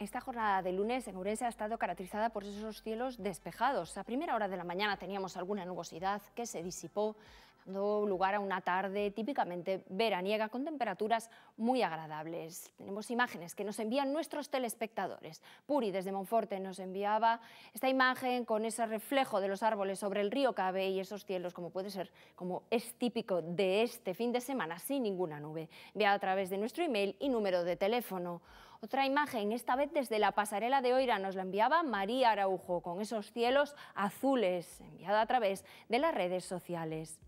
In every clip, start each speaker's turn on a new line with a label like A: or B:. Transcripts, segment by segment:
A: Esta jornada de lunes en Urense ha estado caracterizada por esos cielos despejados. A primera hora de la mañana teníamos alguna nubosidad que se disipó, dando lugar a una tarde típicamente veraniega con temperaturas muy agradables. Tenemos imágenes que nos envían nuestros telespectadores. Puri desde Monforte nos enviaba esta imagen con ese reflejo de los árboles sobre el río Cabe y esos cielos, como puede ser, como es típico de este fin de semana, sin ninguna nube. Vea a través de nuestro email y número de teléfono. Otra imagen, esta vez desde la pasarela de Oira, nos la enviaba María Araujo, con esos cielos azules, enviada a través de las redes sociales.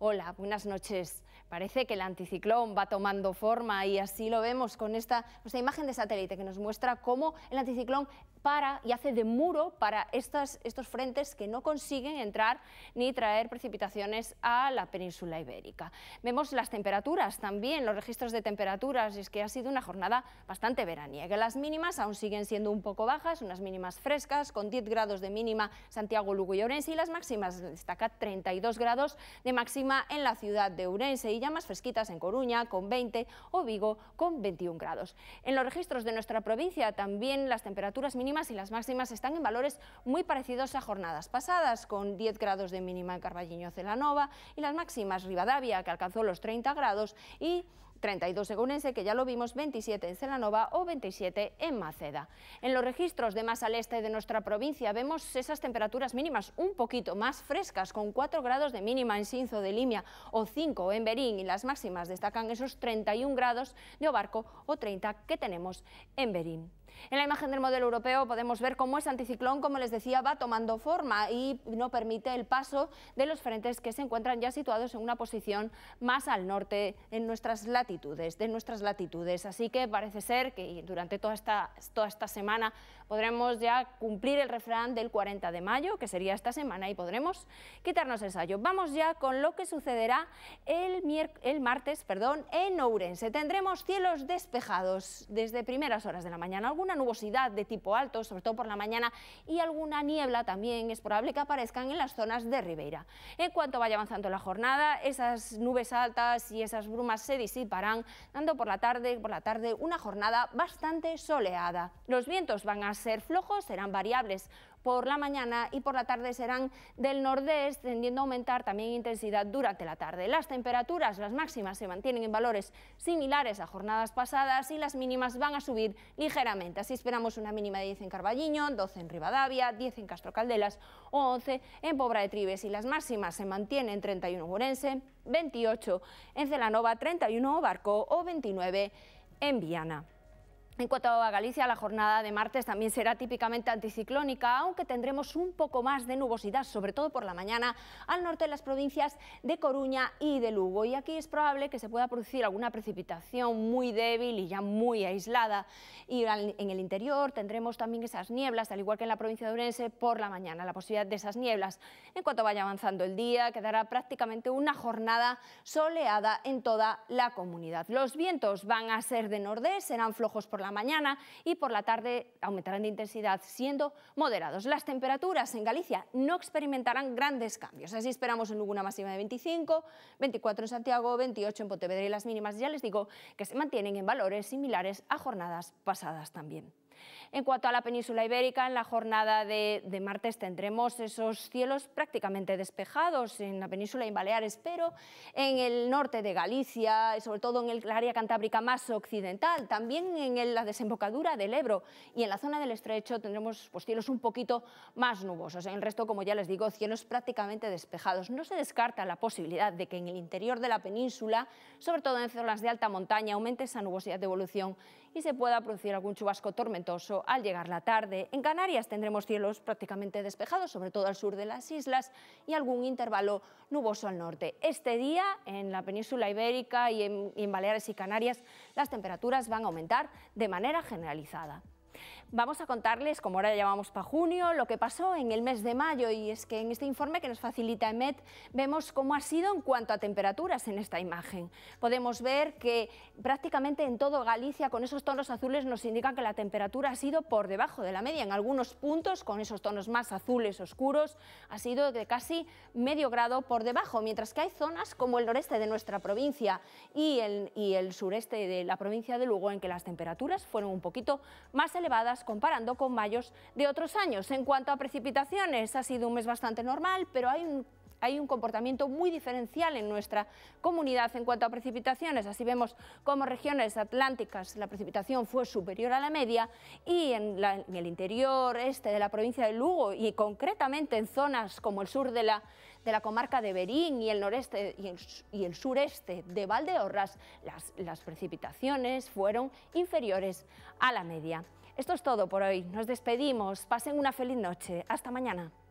A: Hola, buenas noches. Parece que el anticiclón va tomando forma y así lo vemos con esta, imagen de satélite que nos muestra cómo el anticiclón para y hace de muro para estas, estos frentes que no consiguen entrar ni traer precipitaciones a la península ibérica. Vemos las temperaturas también, los registros de temperaturas, es que ha sido una jornada bastante veraniega. Las mínimas aún siguen siendo un poco bajas, unas mínimas frescas, con 10 grados de mínima Santiago, Lugo y Orense, y las máximas destaca 32 grados de máxima en la ciudad de Urense y llamas fresquitas en Coruña con 20 o Vigo con 21 grados. En los registros de nuestra provincia también las temperaturas mínimas y las máximas están en valores muy parecidos a jornadas pasadas, con 10 grados de mínima en Carballiño Celanova y las máximas Rivadavia, que alcanzó los 30 grados, y 32 en que ya lo vimos, 27 en Celanova o 27 en Maceda. En los registros de más al este de nuestra provincia vemos esas temperaturas mínimas un poquito más frescas, con 4 grados de mínima en Sinzo de Limia o 5 en Berín y las máximas destacan esos 31 grados de Obarco o 30 que tenemos en Berín. En la imagen del modelo europeo podemos ver cómo ese anticiclón, como les decía, va tomando forma y no permite el paso de los frentes que se encuentran ya situados en una posición más al norte en nuestras latitudes, de nuestras latitudes. Así que parece ser que durante toda esta, toda esta semana podremos ya cumplir el refrán del 40 de mayo, que sería esta semana, y podremos quitarnos el sayo. Vamos ya con lo que sucederá el, el martes perdón, en Ourense. Tendremos cielos despejados desde primeras horas de la mañana. Una nubosidad de tipo alto, sobre todo por la mañana, y alguna niebla también es probable que aparezcan en las zonas de ribera. En cuanto vaya avanzando la jornada, esas nubes altas y esas brumas se disiparán, dando por la tarde, por la tarde una jornada bastante soleada. Los vientos van a ser flojos, serán variables, por la mañana y por la tarde serán del nordeste, tendiendo a aumentar también intensidad durante la tarde. Las temperaturas, las máximas, se mantienen en valores similares a jornadas pasadas y las mínimas van a subir ligeramente. Así esperamos una mínima de 10 en Carballiño, 12 en Rivadavia, 10 en Castro o 11 en Pobra de Tribes y las máximas se mantienen 31 en Urense, 28 en Celanova, 31 en Barco o 29 en Viana. En cuanto a Galicia, la jornada de martes también será típicamente anticiclónica, aunque tendremos un poco más de nubosidad, sobre todo por la mañana, al norte de las provincias de Coruña y de Lugo. Y aquí es probable que se pueda producir alguna precipitación muy débil y ya muy aislada. Y en el interior tendremos también esas nieblas, al igual que en la provincia de Urense, por la mañana, la posibilidad de esas nieblas. En cuanto vaya avanzando el día, quedará prácticamente una jornada soleada en toda la comunidad. Los vientos van a ser de nordés, serán flojos por la la mañana y por la tarde aumentarán de intensidad siendo moderados. Las temperaturas en Galicia no experimentarán grandes cambios. Así esperamos en una máxima de 25, 24 en Santiago, 28 en Pontevedra y las mínimas ya les digo que se mantienen en valores similares a jornadas pasadas también. En cuanto a la península ibérica, en la jornada de, martes tendremos esos cielos prácticamente despejados en la península y Baleares, pero en el norte de Galicia, sobre todo en el área cantábrica más occidental, también en la desembocadura del Ebro y en la zona del estrecho tendremos pues, cielos un poquito más nubosos. En el resto, como ya les digo, cielos prácticamente despejados. No se descarta la posibilidad de que en el interior de la península, sobre todo en zonas de alta montaña, aumente esa nubosidad de evolución y se pueda producir algún chubasco tormentoso al llegar la tarde. En Canarias tendremos cielos prácticamente despejados, sobre todo al sur de las islas, y algún intervalo nuboso al norte. Este día, en la península ibérica y en Baleares y Canarias, las temperaturas van a aumentar de manera generalizada. Vamos a contarles, como ahora llamamos para junio, lo que pasó en el mes de mayo y es que en este informe que nos facilita EMET vemos cómo ha sido en cuanto a temperaturas en esta imagen. Podemos ver que prácticamente en todo Galicia con esos tonos azules nos indican que la temperatura ha sido por debajo de la media. En algunos puntos con esos tonos más azules oscuros ha sido de casi medio grado por debajo, mientras que hay zonas como el noreste de nuestra provincia y el, y el sureste de la provincia de Lugo en que las temperaturas fueron un poquito más elevadas comparando con mayos de otros años. En cuanto a precipitaciones, ha sido un mes bastante normal, pero hay un hay un comportamiento muy diferencial en nuestra comunidad en cuanto a precipitaciones. Así vemos como regiones atlánticas la precipitación fue superior a la media y en, el interior este de la provincia de Lugo y concretamente en zonas como el sur de la de la comarca de Berín y el noreste sureste de Valdeorras, las, las precipitaciones fueron inferiores a la media. Esto es todo por hoy. Nos despedimos. Pasen una feliz noche. Hasta mañana.